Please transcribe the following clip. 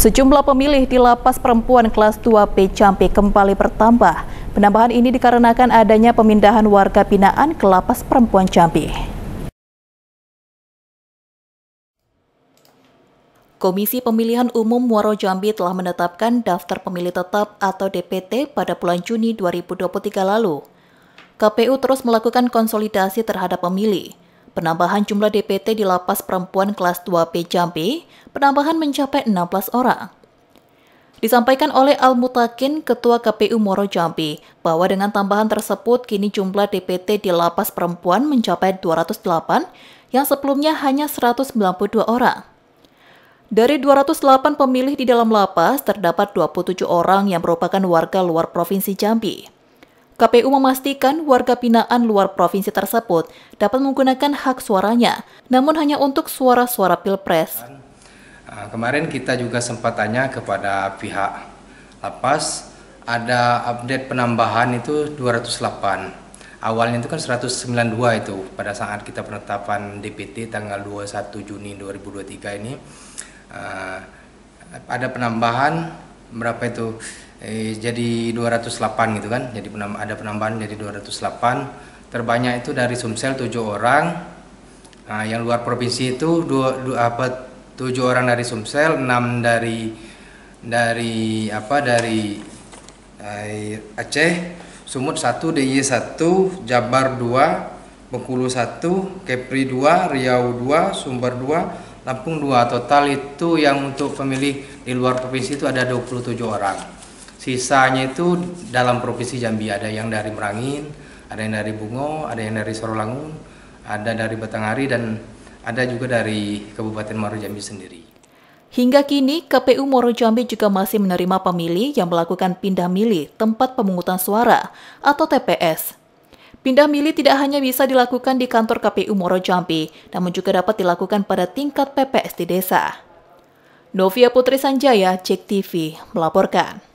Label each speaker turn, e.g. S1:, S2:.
S1: Sejumlah pemilih di lapas perempuan kelas 2 P Campi kembali bertambah. Penambahan ini dikarenakan adanya pemindahan warga binaan ke lapas perempuan Campi. Komisi Pemilihan Umum Muaro Jambi telah menetapkan daftar pemilih tetap atau DPT pada bulan Juni 2023 lalu. KPU terus melakukan konsolidasi terhadap pemilih penambahan jumlah DPT di lapas perempuan kelas 2 P Jambi, penambahan mencapai 16 orang. Disampaikan oleh Al Mutakin, Ketua KPU Moro Jambi, bahwa dengan tambahan tersebut kini jumlah DPT di lapas perempuan mencapai 208 yang sebelumnya hanya 192 orang. Dari 208 pemilih di dalam lapas, terdapat 27 orang yang merupakan warga luar Provinsi Jambi. KPU memastikan warga binaan luar provinsi tersebut dapat menggunakan hak suaranya, namun hanya untuk suara-suara pilpres.
S2: Uh, kemarin kita juga sempat tanya kepada pihak lapas, ada update penambahan itu 208. Awalnya itu kan 192 itu pada saat kita penetapan DPT tanggal 21 Juni 2023 ini uh, ada penambahan berapa itu eh, jadi 208 gitu kan jadi penamb ada penambahan jadi 208 terbanyak itu dari Sumsel 7 orang nah, yang luar provinsi itu dua, dua apa 7 orang dari Sumsel 6 dari dari apa dari eh, Aceh Sumut 1 DIY 1 Jabar 2 Bengkulu 1 Kepri 2 Riau 2 Sumber 2 Lampung 2 total itu yang untuk pemilih di luar provinsi itu ada 27 orang. Sisanya itu dalam provinsi Jambi ada yang dari Merangin, ada yang dari Bungo, ada yang dari Sorolangun, ada dari Batanghari dan ada juga dari Kabupaten Muaro Jambi sendiri.
S1: Hingga kini, KPU Muaro Jambi juga masih menerima pemilih yang melakukan pindah milih tempat pemungutan suara atau TPS Pindah milih tidak hanya bisa dilakukan di kantor KPU Moro Jambi, namun juga dapat dilakukan pada tingkat PPS di desa. Novia Putri Sanjaya, Cek TV, melaporkan.